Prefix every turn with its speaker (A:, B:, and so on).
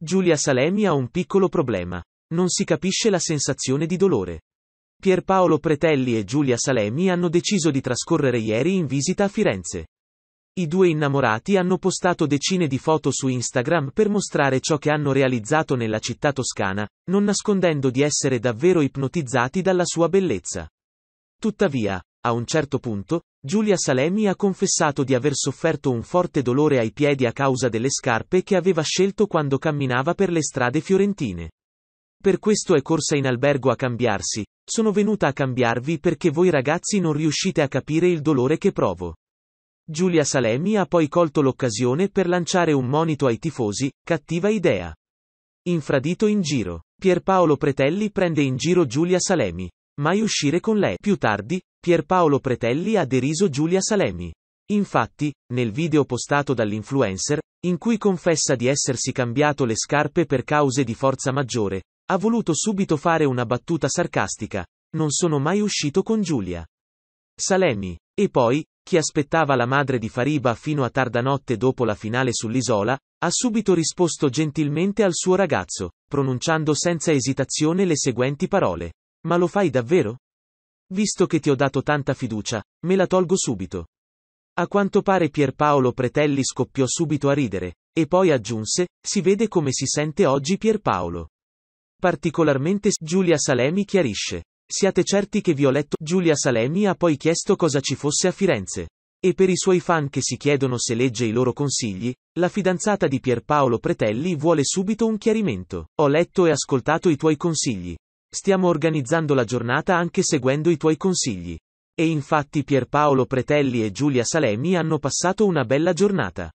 A: Giulia Salemi ha un piccolo problema. Non si capisce la sensazione di dolore. Pierpaolo Pretelli e Giulia Salemi hanno deciso di trascorrere ieri in visita a Firenze. I due innamorati hanno postato decine di foto su Instagram per mostrare ciò che hanno realizzato nella città toscana, non nascondendo di essere davvero ipnotizzati dalla sua bellezza. Tuttavia, a un certo punto, Giulia Salemi ha confessato di aver sofferto un forte dolore ai piedi a causa delle scarpe che aveva scelto quando camminava per le strade fiorentine. Per questo è corsa in albergo a cambiarsi, sono venuta a cambiarvi perché voi ragazzi non riuscite a capire il dolore che provo. Giulia Salemi ha poi colto l'occasione per lanciare un monito ai tifosi, cattiva idea. Infradito in giro. Pierpaolo Pretelli prende in giro Giulia Salemi. Mai uscire con lei. Più tardi, Pierpaolo Pretelli ha deriso Giulia Salemi. Infatti, nel video postato dall'influencer, in cui confessa di essersi cambiato le scarpe per cause di forza maggiore, ha voluto subito fare una battuta sarcastica. Non sono mai uscito con Giulia. Salemi. E poi, chi aspettava la madre di Fariba fino a tarda notte dopo la finale sull'isola, ha subito risposto gentilmente al suo ragazzo, pronunciando senza esitazione le seguenti parole. Ma lo fai davvero? Visto che ti ho dato tanta fiducia, me la tolgo subito. A quanto pare Pierpaolo Pretelli scoppiò subito a ridere, e poi aggiunse, si vede come si sente oggi Pierpaolo. Particolarmente Giulia Salemi chiarisce. Siate certi che vi ho letto. Giulia Salemi ha poi chiesto cosa ci fosse a Firenze. E per i suoi fan che si chiedono se legge i loro consigli, la fidanzata di Pierpaolo Pretelli vuole subito un chiarimento. Ho letto e ascoltato i tuoi consigli. Stiamo organizzando la giornata anche seguendo i tuoi consigli. E infatti Pierpaolo Pretelli e Giulia Salemi hanno passato una bella giornata.